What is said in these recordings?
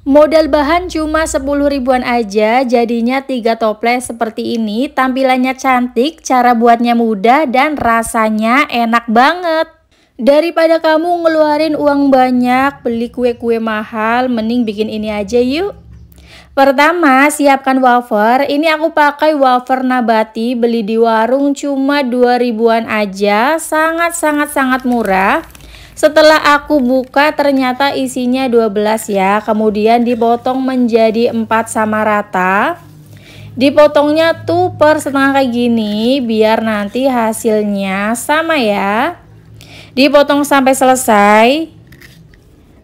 Modal bahan cuma 10 ribuan aja, jadinya tiga toples seperti ini. Tampilannya cantik, cara buatnya mudah, dan rasanya enak banget. Daripada kamu ngeluarin uang banyak, beli kue-kue mahal, mending bikin ini aja yuk. Pertama, siapkan wafer. Ini aku pakai wafer nabati, beli di warung cuma 2 ribuan aja, sangat-sangat-sangat murah. Setelah aku buka ternyata isinya 12 ya. Kemudian dipotong menjadi 4 sama rata. Dipotongnya tuh per setengah kayak gini biar nanti hasilnya sama ya. Dipotong sampai selesai.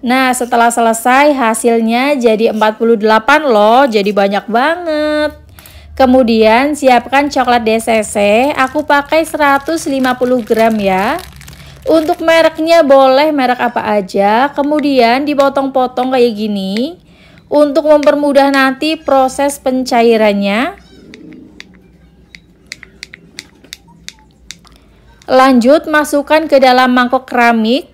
Nah, setelah selesai hasilnya jadi 48 loh, jadi banyak banget. Kemudian siapkan coklat DCC, aku pakai 150 gram ya. Untuk mereknya boleh merek apa aja, kemudian dipotong-potong kayak gini untuk mempermudah nanti proses pencairannya. Lanjut masukkan ke dalam mangkok keramik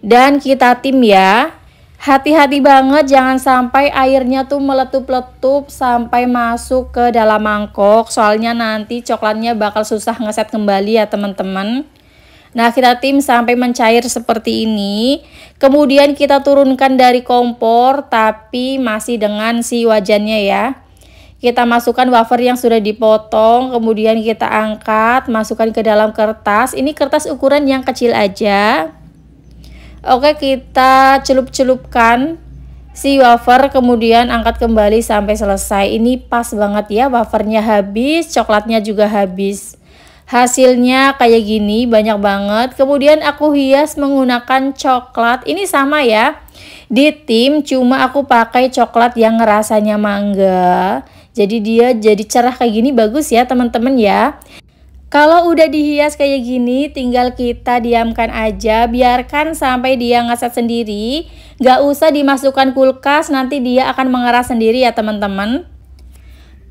dan kita tim ya. Hati-hati banget jangan sampai airnya tuh meletup-letup sampai masuk ke dalam mangkok soalnya nanti coklatnya bakal susah ngeset kembali ya teman-teman. Nah, kita tim sampai mencair seperti ini. Kemudian kita turunkan dari kompor tapi masih dengan si wajannya ya. Kita masukkan wafer yang sudah dipotong, kemudian kita angkat, masukkan ke dalam kertas. Ini kertas ukuran yang kecil aja. Oke, kita celup-celupkan si wafer kemudian angkat kembali sampai selesai. Ini pas banget ya, wafernya habis, coklatnya juga habis. Hasilnya kayak gini banyak banget. Kemudian aku hias menggunakan coklat. Ini sama ya. Di tim cuma aku pakai coklat yang rasanya mangga. Jadi dia jadi cerah kayak gini bagus ya teman-teman ya. Kalau udah dihias kayak gini, tinggal kita diamkan aja, biarkan sampai dia ngeset sendiri. Gak usah dimasukkan kulkas, nanti dia akan mengeras sendiri ya teman-teman.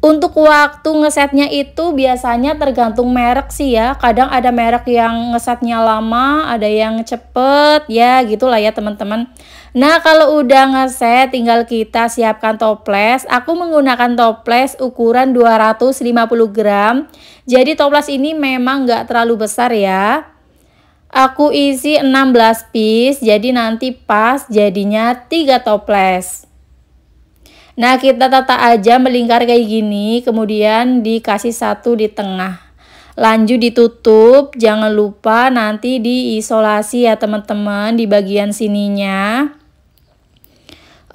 Untuk waktu ngesetnya itu biasanya tergantung merek sih ya. Kadang ada merek yang ngesetnya lama, ada yang cepet, ya gitulah ya teman-teman. Nah kalau udah ngeset tinggal kita siapkan toples. Aku menggunakan toples ukuran 250 gram. Jadi toples ini memang nggak terlalu besar ya. Aku isi 16 piece, jadi nanti pas jadinya 3 toples. Nah, kita tata aja melingkar kayak gini, kemudian dikasih satu di tengah. Lanjut ditutup, jangan lupa nanti diisolasi ya teman-teman di bagian sininya.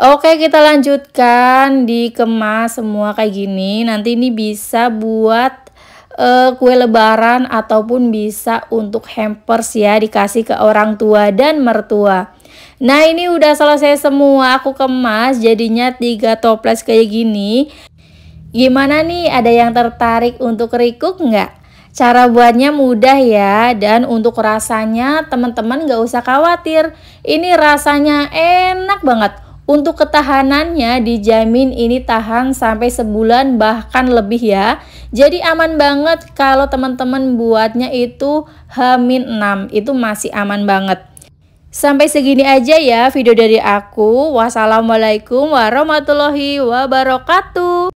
Oke, kita lanjutkan dikemas semua kayak gini. Nanti ini bisa buat eh, kue lebaran ataupun bisa untuk hampers ya dikasih ke orang tua dan mertua. Nah ini udah selesai semua aku kemas jadinya tiga toples kayak gini. Gimana nih ada yang tertarik untuk rikuk nggak? Cara buatnya mudah ya dan untuk rasanya teman-teman nggak usah khawatir. Ini rasanya enak banget. Untuk ketahanannya dijamin ini tahan sampai sebulan bahkan lebih ya. Jadi aman banget kalau teman-teman buatnya itu H-6 itu masih aman banget. Sampai segini aja ya video dari aku. Wassalamualaikum warahmatullahi wabarakatuh.